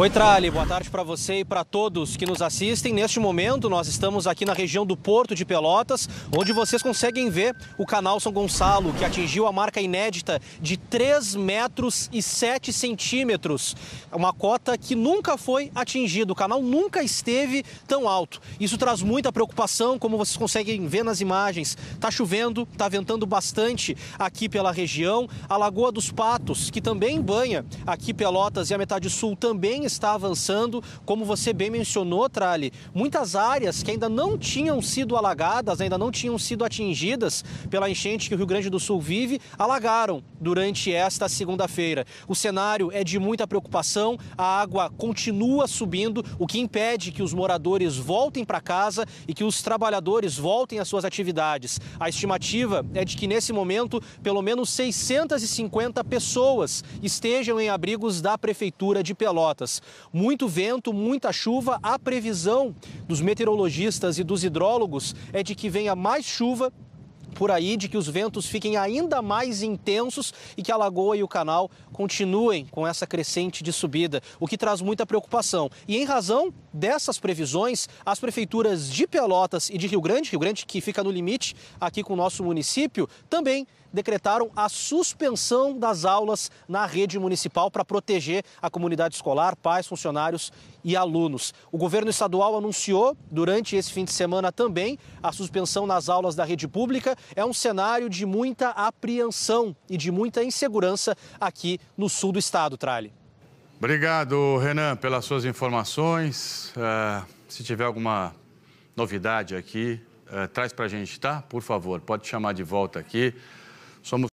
Oi, Trali, boa tarde para você e para todos que nos assistem. Neste momento, nós estamos aqui na região do Porto de Pelotas, onde vocês conseguem ver o canal São Gonçalo, que atingiu a marca inédita de 3 metros e 7 centímetros. É uma cota que nunca foi atingida, o canal nunca esteve tão alto. Isso traz muita preocupação, como vocês conseguem ver nas imagens. Está chovendo, está ventando bastante aqui pela região. A Lagoa dos Patos, que também banha aqui Pelotas e a metade sul também está avançando, como você bem mencionou, Trali. Muitas áreas que ainda não tinham sido alagadas, ainda não tinham sido atingidas pela enchente que o Rio Grande do Sul vive, alagaram durante esta segunda-feira. O cenário é de muita preocupação, a água continua subindo, o que impede que os moradores voltem para casa e que os trabalhadores voltem às suas atividades. A estimativa é de que nesse momento, pelo menos 650 pessoas estejam em abrigos da Prefeitura de Pelotas. Muito vento, muita chuva. A previsão dos meteorologistas e dos hidrólogos é de que venha mais chuva por aí de que os ventos fiquem ainda mais intensos e que a lagoa e o canal continuem com essa crescente de subida, o que traz muita preocupação. E em razão dessas previsões, as prefeituras de Pelotas e de Rio Grande, Rio Grande que fica no limite aqui com o nosso município, também decretaram a suspensão das aulas na rede municipal para proteger a comunidade escolar, pais, funcionários e alunos. O governo estadual anunciou durante esse fim de semana também a suspensão nas aulas da rede pública é um cenário de muita apreensão e de muita insegurança aqui no sul do estado, Trale. Obrigado, Renan, pelas suas informações. Uh, se tiver alguma novidade aqui, uh, traz para a gente, tá? Por favor, pode chamar de volta aqui. Somos